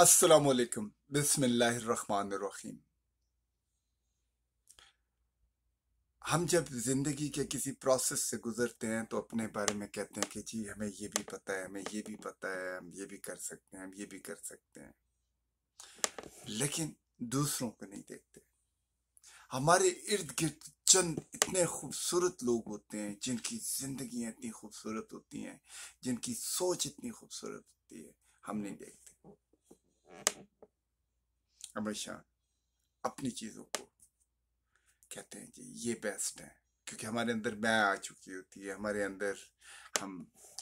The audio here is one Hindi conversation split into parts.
असलकम बसमीम हम जब ज़िंदगी के किसी प्रोसेस से गुज़रते हैं तो अपने बारे में कहते हैं कि जी हमें ये भी पता है हमें ये भी पता है हम ये भी कर सकते हैं हम ये भी कर सकते हैं लेकिन दूसरों को नहीं देखते हमारे इर्द गिर्द चंद इतने खूबसूरत लोग होते हैं जिनकी ज़िंदगी इतनी खूबसूरत होती हैं जिनकी सोच इतनी खूबसूरत होती है हम नहीं देखते हमेशा अपनी चीज़ों को कहते हैं कि ये बेस्ट है क्योंकि हमारे अंदर मैं आ चुकी होती है हमारे अंदर हम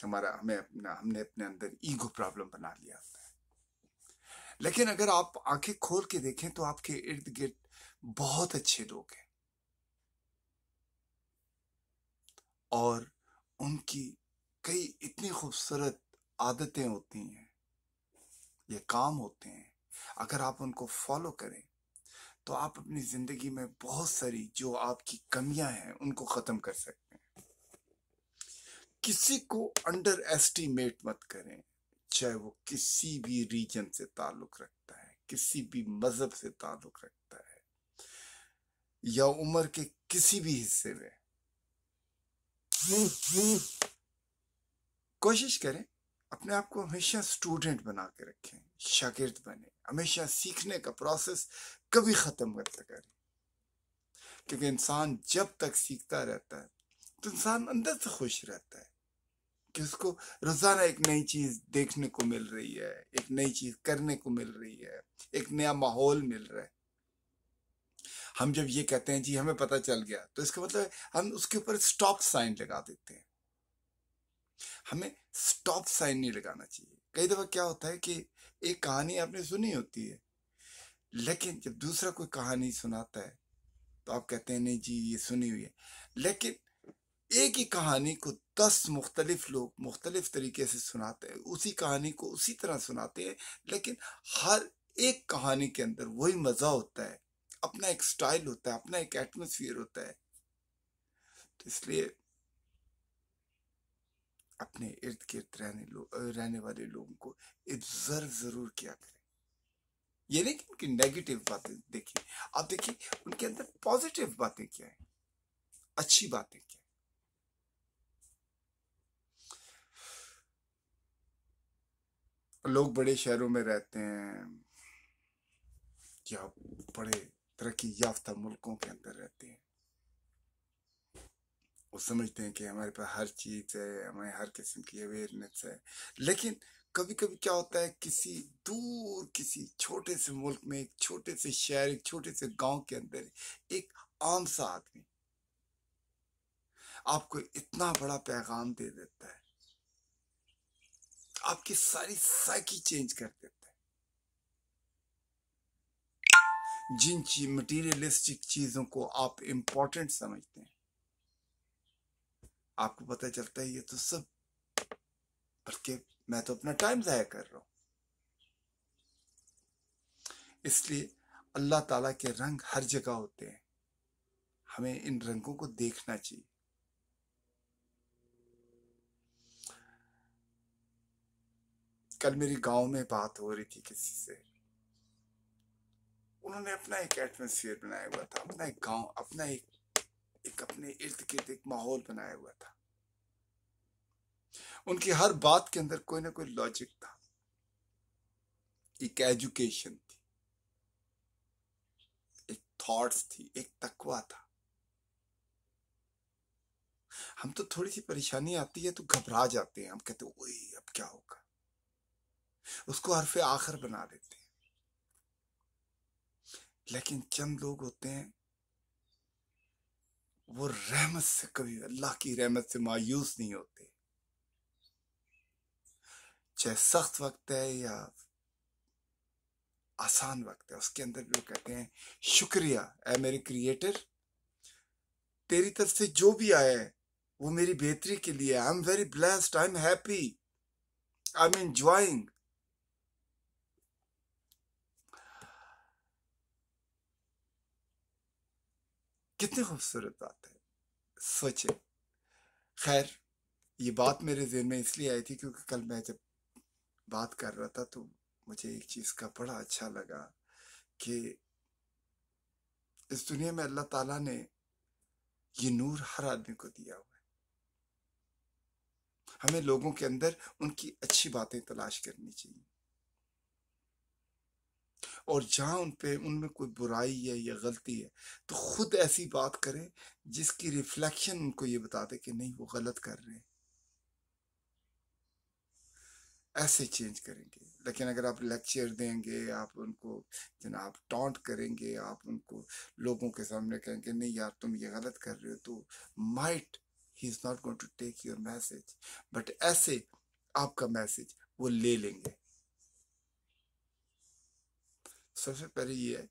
हमारा हमें अपना हमने अपने अंदर ईगो प्रॉब्लम बना लिया होता है लेकिन अगर आप आंखें खोल के देखें तो आपके इर्द गिर्द बहुत अच्छे लोग हैं और उनकी कई इतनी खूबसूरत आदतें होती हैं ये काम होते हैं अगर आप उनको फॉलो करें तो आप अपनी जिंदगी में बहुत सारी जो आपकी कमियां हैं उनको खत्म कर सकते हैं किसी को अंडर एस्टिमेट मत करें चाहे वो किसी भी रीजन से ताल्लुक रखता है किसी भी मजहब से ताल्लुक रखता है या उम्र के किसी भी हिस्से में कोशिश करें अपने आप को हमेशा स्टूडेंट बना के रखें शागिर्द बने हमेशा सीखने का प्रोसेस कभी ख़त्म करता करें क्योंकि इंसान जब तक सीखता रहता है तो इंसान अंदर से खुश रहता है कि उसको रोज़ाना एक नई चीज़ देखने को मिल रही है एक नई चीज़ करने को मिल रही है एक नया माहौल मिल रहा है हम जब ये कहते हैं जी हमें पता चल गया तो इसका मतलब हम उसके ऊपर स्टॉप साइन लगा देते हैं हमें स्टॉप साइन नहीं लगाना चाहिए कई दफ़ा क्या होता है कि एक कहानी आपने सुनी होती है लेकिन जब दूसरा कोई कहानी सुनाता है तो आप कहते हैं नहीं जी ये सुनी हुई है लेकिन एक ही कहानी को दस मुख्तलिफ लोग मुख्तलिफ तरीके से सुनाते हैं उसी कहानी को उसी तरह सुनाते हैं लेकिन हर एक कहानी के अंदर वही मज़ा होता है अपना एक स्टाइल होता है अपना एक एटमोसफियर होता है तो इसलिए अपने इर्द गिर्द रहने लो, रहने वाले लोगों को ऑब्जर्व जरूर किया करें ये नहीं कि उनकी नेगेटिव बातें देखिए आप देखिए उनके अंदर पॉजिटिव बातें क्या है अच्छी बातें क्या लोग बड़े शहरों में रहते हैं या बड़े तरक्की याफ्ता मुल्कों के अंदर रहते हैं और समझते हैं कि हमारे पास हर चीज़ है हमें हर किस्म की अवेयरनेस है लेकिन कभी कभी क्या होता है किसी दूर किसी छोटे से मुल्क में एक छोटे से शहर एक छोटे से गांव के अंदर एक आम सा आदमी आपको इतना बड़ा पैगाम दे देता है आपकी सारी साइकी चेंज कर देता है जिन चीज मटीरियलिस्टिक चीजों को आप इम्पोर्टेंट समझते हैं आपको पता चलता है ये तो सब बल्कि मैं तो अपना टाइम ज़ाया कर रहा हूं इसलिए अल्लाह ताला के रंग हर जगह होते हैं हमें इन रंगों को देखना चाहिए कल मेरी गांव में बात हो रही थी किसी से उन्होंने अपना एक एटमोसफियर बनाया हुआ था अपना एक गांव अपना एक अपने इर्द गिर्द एक माहौल बनाया हुआ था उनकी हर बात के अंदर कोई ना कोई लॉजिक था एक एजुकेशन थी एक थॉट्स थी एक तकवा था हम तो थोड़ी सी परेशानी आती है तो घबरा जाते हैं हम कहते ओए अब क्या होगा उसको हरफे आखिर बना देते हैं लेकिन चंद लोग होते हैं वो रहमत से कभी अल्लाह की रहमत से मायूस नहीं होते चाहे सख्त वक्त है या आसान वक्त है उसके अंदर भी वो कहते हैं शुक्रिया ए मेरे क्रिएटर तेरी तरफ से जो भी आया है वो मेरी बेहतरी के लिए I am very blessed I am happy I am enjoying कितनी खूबसूरत बात है सोचे खैर ये बात तो मेरे जहन में इसलिए आई थी क्योंकि कल मैं जब बात कर रहा था तो मुझे एक चीज़ का बड़ा अच्छा लगा कि इस दुनिया में अल्लाह ताला ने ये नूर हर आदमी को दिया हुआ है हमें लोगों के अंदर उनकी अच्छी बातें तलाश करनी चाहिए और जहाँ उन पर उनमें कोई बुराई है या गलती है तो खुद ऐसी बात करें जिसकी रिफ्लेक्शन उनको ये बता दे कि नहीं वो गलत कर रहे हैं ऐसे चेंज करेंगे लेकिन अगर आप लेक्चर देंगे आप उनको जनाब टॉन्ट करेंगे आप उनको लोगों के सामने कहेंगे नहीं यार तुम ये गलत कर रहे हो तो might he is not going to take your message but ऐसे आपका मैसेज वो ले लेंगे सबसे पहले ये है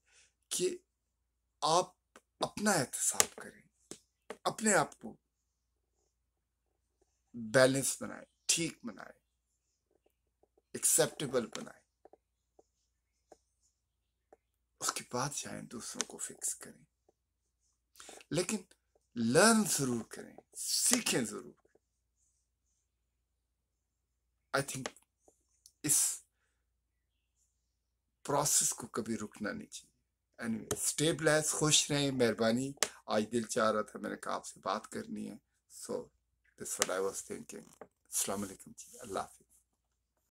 कि आप अपना एहतसाब करें अपने आप को बैलेंस बनाए ठीक बनाए एक्सेप्टेबल बनाए उसके बाद जाए दूसरों को फिक्स करें लेकिन लर्न जरूर करें सीखें जरूर आई थिंक इस प्रोसेस को कभी रुकना नहीं चाहिए एनी anyway, स्टे खुश रहें मेहरबानी आज दिल चाह रहा था मैंने कहा आपसे बात करनी है so this what I was thinking अस्सलाम वालेकुम जी अल्लाह हाफिज़